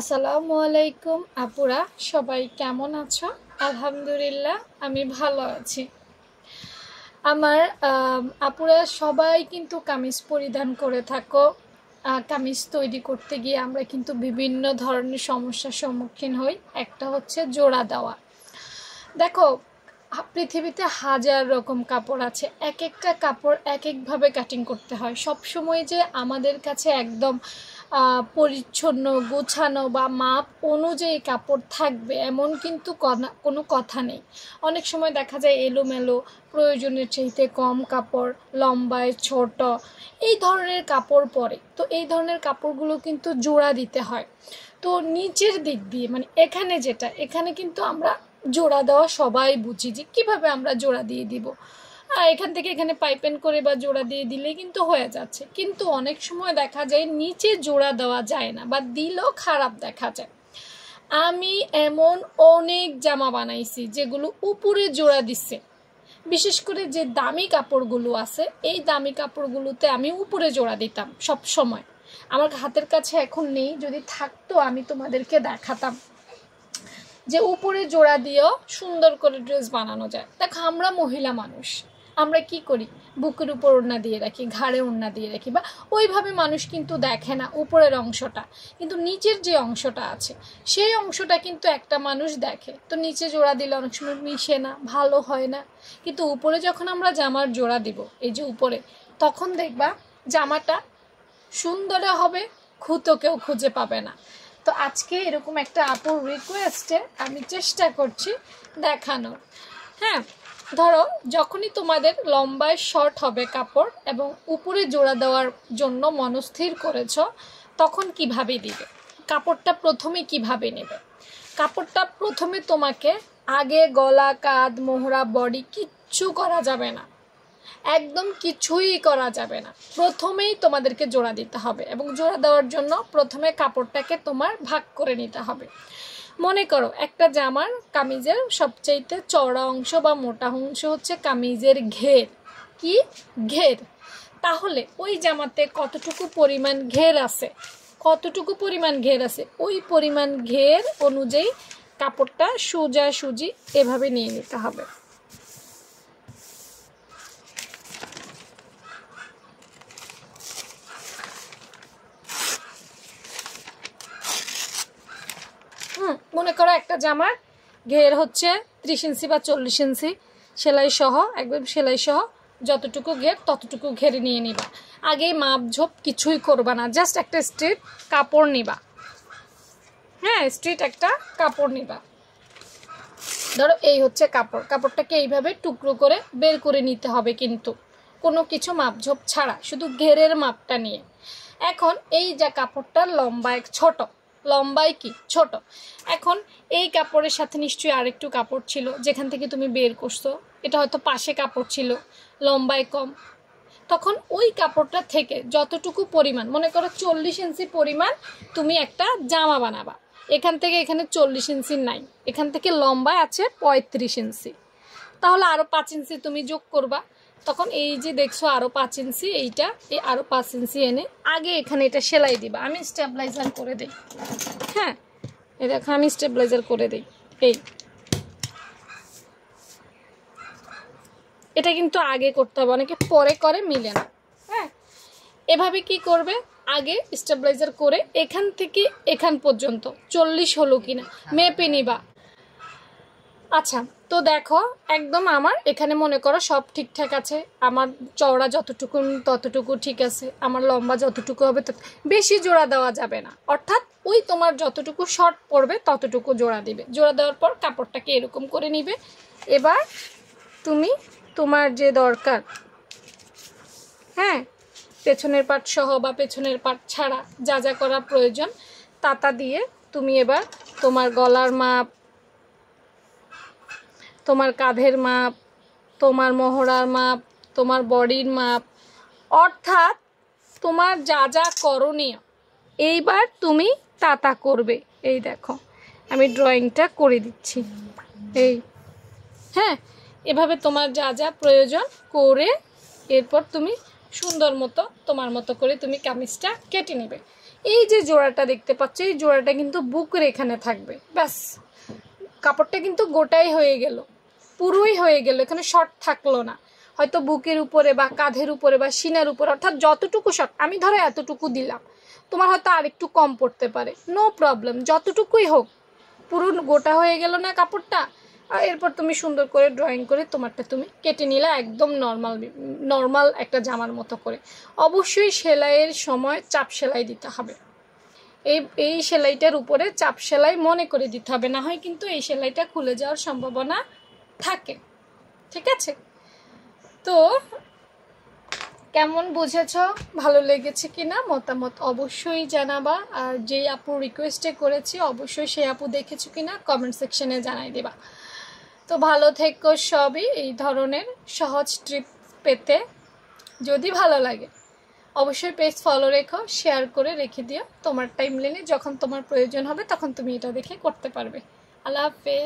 আসসালামু আলাইকুম আপুরা সবাই কেমন আছো আলহামদুলিল্লাহ আমি ভালো আছি আমার আপুরা সবাই কিন্তু কামিজ পরিধান করে থাকো কামিজ তৈরি করতে গিয়ে আমরা কিন্তু বিভিন্ন ধরনের সমস্যার সম্মুখীন হই একটা হচ্ছে জোড়া দেওয়া দেখো পৃথিবীতে হাজার রকম কাপড় আছে এক একটা কাপড় এক একভাবে কাটিং করতে হয় সব সময় যে আমাদের কাছে একদম পরিচ্ছন্ন গোছানো বা মাপ অনুযায়ী কাপড় থাকবে এমন কিন্তু কোনো কথা নেই অনেক সময় দেখা যায় এলোমেলো প্রয়োজনের চাইতে কম কাপড় লম্বায় ছোট এই ধরনের কাপড় পরে তো এই ধরনের কাপড়গুলো কিন্তু জোড়া দিতে হয় তো নিচের দিক দিয়ে মানে এখানে যেটা এখানে কিন্তু আমরা জোড়া দেওয়া সবাই বুঝি যে কীভাবে আমরা জোড়া দিয়ে দিব হ্যাঁ, এখান থেকে এখানে পাইপেন করে বা জোড়া দিয়ে দিলে কিন্তু হয়ে যাচ্ছে কিন্তু অনেক সময় দেখা যায় নিচে জোড়া দেওয়া যায় না বা দিলেও খারাপ দেখা যায় আমি এমন অনেক জামা বানাইছি যেগুলো উপরে জোড়া দিচ্ছে বিশেষ করে যে দামি কাপড়গুলো আছে এই দামি কাপড়গুলোতে আমি উপরে জোড়া দিতাম সব সময় আমার হাতের কাছে এখন নেই যদি থাকতো আমি তোমাদেরকে দেখাতাম যে উপরে জোড়া দিয়েও সুন্দর করে ড্রেস বানানো যায় দেখো আমরা মহিলা মানুষ আমরা কি করি বুকের উপর ওড়না দিয়ে রাখি ঘাড়ে ওড়না দিয়ে রাখি বা ওইভাবে মানুষ কিন্তু দেখে না উপরের অংশটা কিন্তু নিচের যে অংশটা আছে সেই অংশটা কিন্তু একটা মানুষ দেখে তো নিচে জোড়া দিলে অনেক সময় মিশে না ভালো হয় না কিন্তু উপরে যখন আমরা জামার জোড়া দিব এই যে উপরে তখন দেখবা জামাটা সুন্দরে হবে খুঁতো কেউ খুঁজে পাবে না তো আজকে এরকম একটা আপুর রিকোয়েস্টে আমি চেষ্টা করছি দেখানোর হ্যাঁ ধরো যখনই তোমাদের লম্বায় শর্ট হবে কাপড় এবং উপরে জোড়া দেওয়ার জন্য মনস্থির করেছ তখন কিভাবে দিবে কাপড়টা প্রথমে কিভাবে নেবে কাপড়টা প্রথমে তোমাকে আগে গলা কাঁধ মোহরা বডি কিচ্ছু করা যাবে না একদম কিছুই করা যাবে না প্রথমেই তোমাদেরকে জোড়া দিতে হবে এবং জোড়া দেওয়ার জন্য প্রথমে কাপড়টাকে তোমার ভাগ করে নিতে হবে মনে করো একটা জামার কামিজের সবচাইতে চড়া অংশ বা মোটা অংশ হচ্ছে কামিজের ঘের কি ঘের তাহলে ওই জামাতে কতটুকু পরিমাণ ঘের আছে কতটুকু পরিমাণ ঘের আছে ওই পরিমাণ ঘের অনুযায়ী কাপড়টা সোজাসুজি এভাবে নিয়ে নিতে হবে মনে করো একটা জামার ঘের হচ্ছে ত্রিশ ইঞ্চি বা চল্লিশ ইঞ্চি সেলাই সহ একদম সেলাই সহ যতটুকু ঘের ততটুকু ঘেরে নিয়ে নিবা আগে মাপ ঝোপ কিছুই করবা না জাস্ট একটা স্ট্রিট কাপড় নিবা হ্যাঁ স্ট্রিট একটা কাপড় নিবা ধরো এই হচ্ছে কাপড় কাপড়টাকে এইভাবে টুকরো করে বের করে নিতে হবে কিন্তু কোনো কিছু মাপঝোপ ছাড়া শুধু ঘেরের মাপটা নিয়ে এখন এই যা কাপড়টা লম্বা এক ছোটো লম্বায় কি ছোট এখন এই কাপড়ের সাথে নিশ্চয়ই আরেকটু কাপড় ছিল যেখান থেকে তুমি বের করছো এটা হয়তো পাশে কাপড় ছিল লম্বায় কম তখন ওই কাপড়টা থেকে যতটুকু পরিমাণ মনে করো চল্লিশ ইঞ্চি পরিমাণ তুমি একটা জামা বানাবা এখান থেকে এখানে চল্লিশ ইঞ্চি নাই এখান থেকে লম্বা আছে পঁয়ত্রিশ ইঞ্চি তাহলে আরও পাঁচ ইঞ্চি তুমি যোগ করবা তখন এই যে দেখছো আরও পাঁচ ইঞ্চি এইটা এই আরও পাঁচ ইঞ্চি এনে আগে এখানে এটা সেলাই দিবা আমি স্টেবিলাইজার করে দিই হ্যাঁ এ দেখো আমি স্টেবিলাইজার করে দিই এই এটা কিন্তু আগে করতে হবে অনেকে পরে করে মিলে না হ্যাঁ এভাবে কি করবে আগে স্টেবলাইজার করে এখান থেকে এখান পর্যন্ত চল্লিশ হলো কিনা মেপে নিবা আচ্ছা তো দেখো একদম আমার এখানে মনে করো সব ঠিকঠাক আছে আমার চওড়া যতটুকু ততটুকু ঠিক আছে আমার লম্বা যতটুকু হবে তত বেশি জোড়া দেওয়া যাবে না অর্থাৎ ওই তোমার যতটুকু শর্ট পড়বে ততটুকু জোড়া দিবে জোড়া দেওয়ার পর কাপড়টাকে এরকম করে নিবে এবার তুমি তোমার যে দরকার হ্যাঁ পেছনের পাট সহ বা পেছনের পাট ছাড়া যা যা করা প্রয়োজন তাতা দিয়ে তুমি এবার তোমার গলার মাপ তোমার কাঁধের মাপ তোমার মহড়ার মাপ তোমার বডির মাপ অর্থাৎ তোমার যা যা করণীয় এইবার তুমি তাতা করবে এই দেখো আমি ড্রয়িংটা করে দিচ্ছি এই হ্যাঁ এভাবে তোমার যা যা প্রয়োজন করে এরপর তুমি সুন্দর মতো তোমার মতো করে তুমি কামিজটা কেটে নেবে এই যে জোড়াটা দেখতে পাচ্ছ এই জোড়াটা কিন্তু বুকের এখানে থাকবে ব্যাস কাপড়টা কিন্তু গোটাই হয়ে গেল পুরোই হয়ে গেল এখানে শর্ট থাকলো না হয়তো বুকের উপরে বা কাঁধের উপরে বা সিনার উপরে অর্থাৎ যতটুকু শর্ট আমি ধরো এতটুকু দিলাম তোমার হয়তো আরেকটু কম পড়তে পারে নো প্রবলেম যতটুকুই হোক পুরো গোটা হয়ে গেল না কাপড়টা এরপর তুমি সুন্দর করে ড্রয়িং করে তোমারটা তুমি কেটে নিলে একদম নর্মাল নর্মাল একটা জামার মতো করে অবশ্যই সেলাইয়ের সময় চাপ সেলাই দিতে হবে এই এই সেলাইটার উপরে চাপ সেলাই মনে করে দিতে হবে না হয় কিন্তু এই সেলাইটা খুলে যাওয়ার সম্ভাবনা থাকে ঠিক আছে তো কেমন বুঝেছ ভালো লেগেছে কি না মতামত অবশ্যই জানাবা আর যেই আপু রিকোয়েস্টে করেছি অবশ্যই সেই আপু দেখেছো কি না কমেন্ট সেকশনে জানাই দেবা তো ভালো থেকো সবই এই ধরনের সহজ ট্রিপ পেতে যদি ভালো লাগে অবশ্যই পেজ ফলো রেখো শেয়ার করে রেখে দিও তোমার টাইম লেনে যখন তোমার প্রয়োজন হবে তখন তুমি এটা দেখে করতে পারবে আল্লাহ হাফেজ